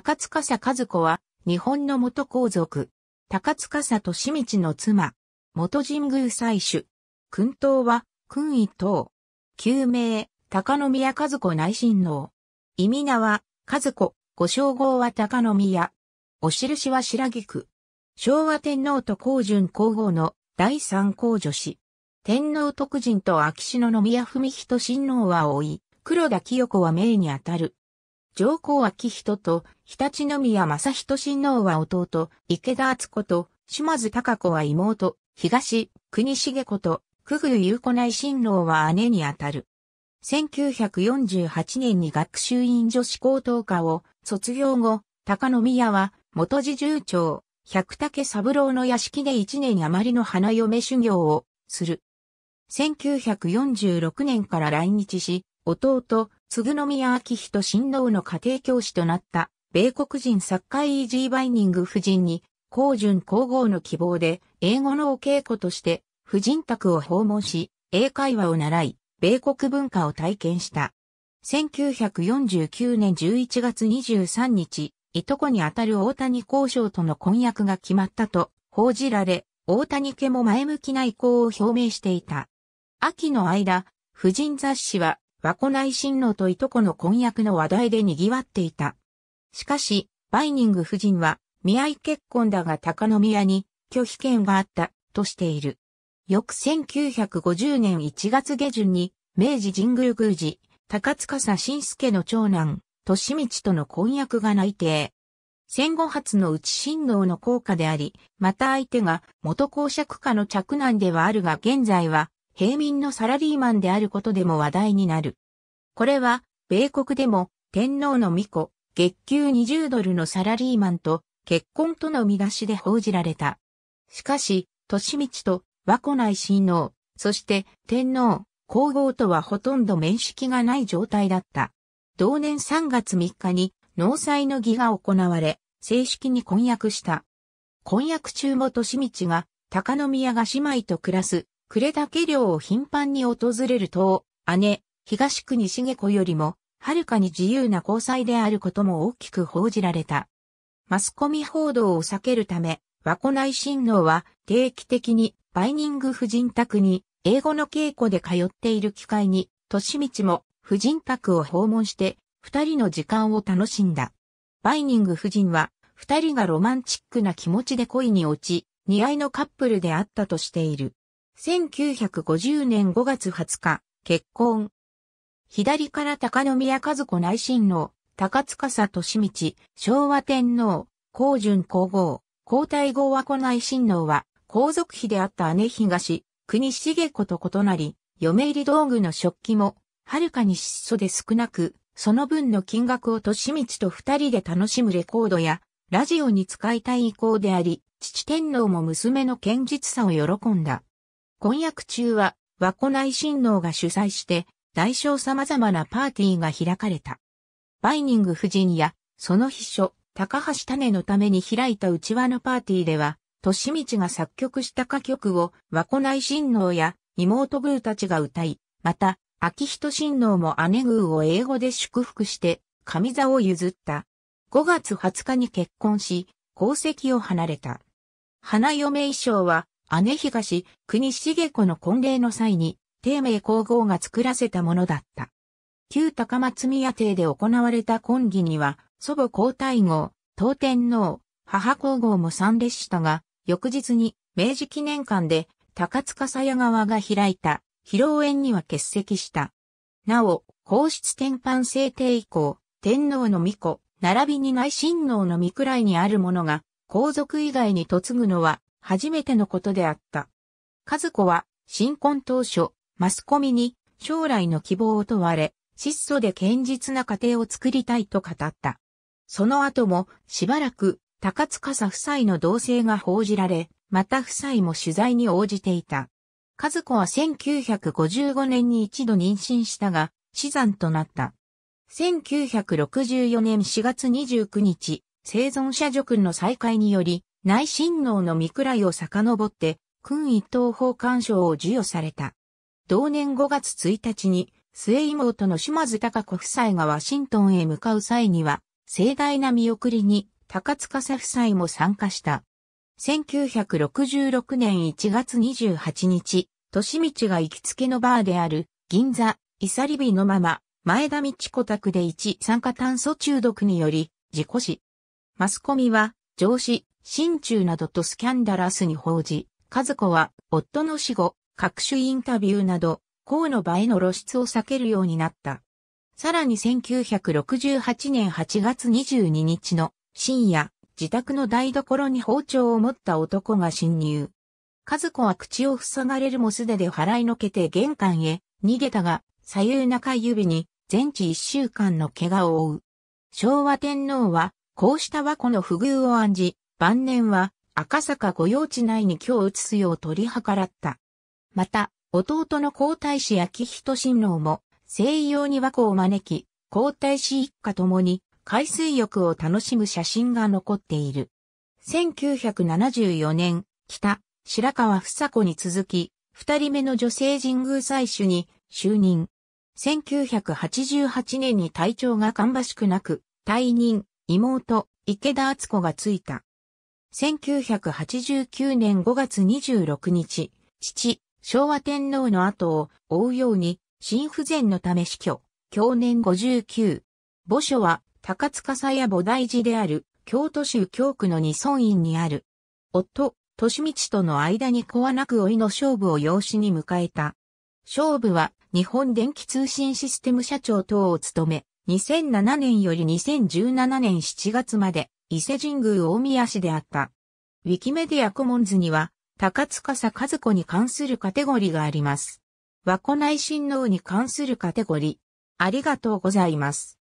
高司和子は、日本の元皇族、高司佐利道の妻、元神宮祭主、君頭は、君位等。旧名、高宮和子内親王、意味名は、和子、ご称号は高宮、お印は白木区、昭和天皇と皇順皇后の第三皇女子、天皇徳人と秋篠宮文人親王は老い、黒田清子は名にあたる。上皇昭人と、常陸宮正人親王は弟、池田敦子と、島津隆子は妹、東、国重子と、久久優子内親王は姉にあたる。1948年に学習院女子高等科を卒業後、高宮は元寺住長、百武三郎の屋敷で一年余りの花嫁修行をする。1946年から来日し、弟、嗣ぐ宮明人親王の家庭教師となった、米国人作家イージー・バイニング夫人に、高順皇后の希望で、英語のお稽古として、夫人宅を訪問し、英会話を習い、米国文化を体験した。1949年11月23日、いとこにあたる大谷交渉との婚約が決まったと報じられ、大谷家も前向きな意向を表明していた。秋の間、婦人雑誌は和子内親王といとこの婚約の話題で賑わっていた。しかし、バイニング夫人は、見合い結婚だが高宮に拒否権があった、としている。翌1950年1月下旬に、明治神宮宮司、高塚晋介の長男、利道との婚約が内定。戦後初の内親王の効果であり、また相手が元公爵家の嫡男ではあるが現在は平民のサラリーマンであることでも話題になる。これは、米国でも、天皇の御子、月給20ドルのサラリーマンと、結婚との見出しで報じられた。しかし、利道と和子内親王、そして天皇、皇后とはほとんど面識がない状態だった。同年3月3日に納采の儀が行われ、正式に婚約した。婚約中も利道が、高宮が姉妹と暮らす呉け寮を頻繁に訪れると、姉、東国重子よりも、はるかに自由な交際であることも大きく報じられた。マスコミ報道を避けるため、和子内親王は定期的にバイニング夫人宅に英語の稽古で通っている機会に、利道も夫人宅を訪問して二人の時間を楽しんだ。バイニング夫人は二人がロマンチックな気持ちで恋に落ち、似合いのカップルであったとしている。1950年5月20日、結婚。左から高宮和子内親王、高塚利道、昭和天皇、皇順皇后、皇太后和子内親王は、皇族妃であった姉東、国重子と異なり、嫁入り道具の食器も、はるかに質素で少なく、その分の金額を利道と二人で楽しむレコードや、ラジオに使いたい意向であり、父天皇も娘の堅実さを喜んだ。婚約中は、和子内親王が主催して、大小様々なパーティーが開かれた。バイニング夫人や、その秘書、高橋種のために開いた内輪のパーティーでは、み道が作曲した歌曲を和子内親王や妹ーたちが歌い、また、秋人親王も姉宮を英語で祝福して、上座を譲った。5月20日に結婚し、皇籍を離れた。花嫁衣装は、姉東、国重子の婚礼の際に、帝名皇后が作らせたものだった。旧高松宮邸で行われた婚儀には、祖母皇太后、当天皇、母皇后も参列したが、翌日に明治記念館で高塚鞘川側が開いた披露宴には欠席した。なお、皇室天般制定以降、天皇の御子、並びに内親王の御位にある者が、皇族以外に嫁ぐのは初めてのことであった。和子は、新婚当初、マスコミに将来の希望を問われ、質素で堅実な家庭を作りたいと語った。その後もしばらく高塚夫妻の同棲が報じられ、また夫妻も取材に応じていた。和子は1955年に一度妊娠したが、死産となった。1964年4月29日、生存者助君の再会により、内親王の御位を遡って、君一等法官賞を授与された。同年5月1日に、末妹の島津隆子夫妻がワシントンへ向かう際には、盛大な見送りに、高塚夫妻も参加した。1966年1月28日、利道が行きつけのバーである、銀座、イサリビのまま、前田道子宅で一酸化炭素中毒により、事故死。マスコミは、上司、心中などとスキャンダラスに報じ、和子は夫の死後、各種インタビューなど、河の場への露出を避けるようになった。さらに1968年8月22日の深夜、自宅の台所に包丁を持った男が侵入。和子は口を塞がれるもすでで払いのけて玄関へ逃げたが、左右中指に全治一週間の怪我を負う。昭和天皇は、こうした和子の不遇を案じ、晩年は赤坂御用地内に居を移すよう取り計らった。また、弟の皇太子昭仁親王も西洋に和光を招き、皇太子一家ともに海水浴を楽しむ写真が残っている。1974年、北、白川房子に続き、二人目の女性神宮祭主に就任。1988年に体調が芳しくなく、退任、妹、池田敦子がついた。1989年5月26日、父、昭和天皇の後を追うように、心不全のため死去、去年59。墓所は、高塚さや菩提寺である、京都市京区の二村院にある。夫、利道との間に子はなく老いの勝負を養子に迎えた。勝負は、日本電気通信システム社長等を務め、2007年より2017年7月まで、伊勢神宮大宮市であった。ウィキメディアコモンズには、高塚和子に関するカテゴリーがあります。和子内親王に関するカテゴリー。ありがとうございます。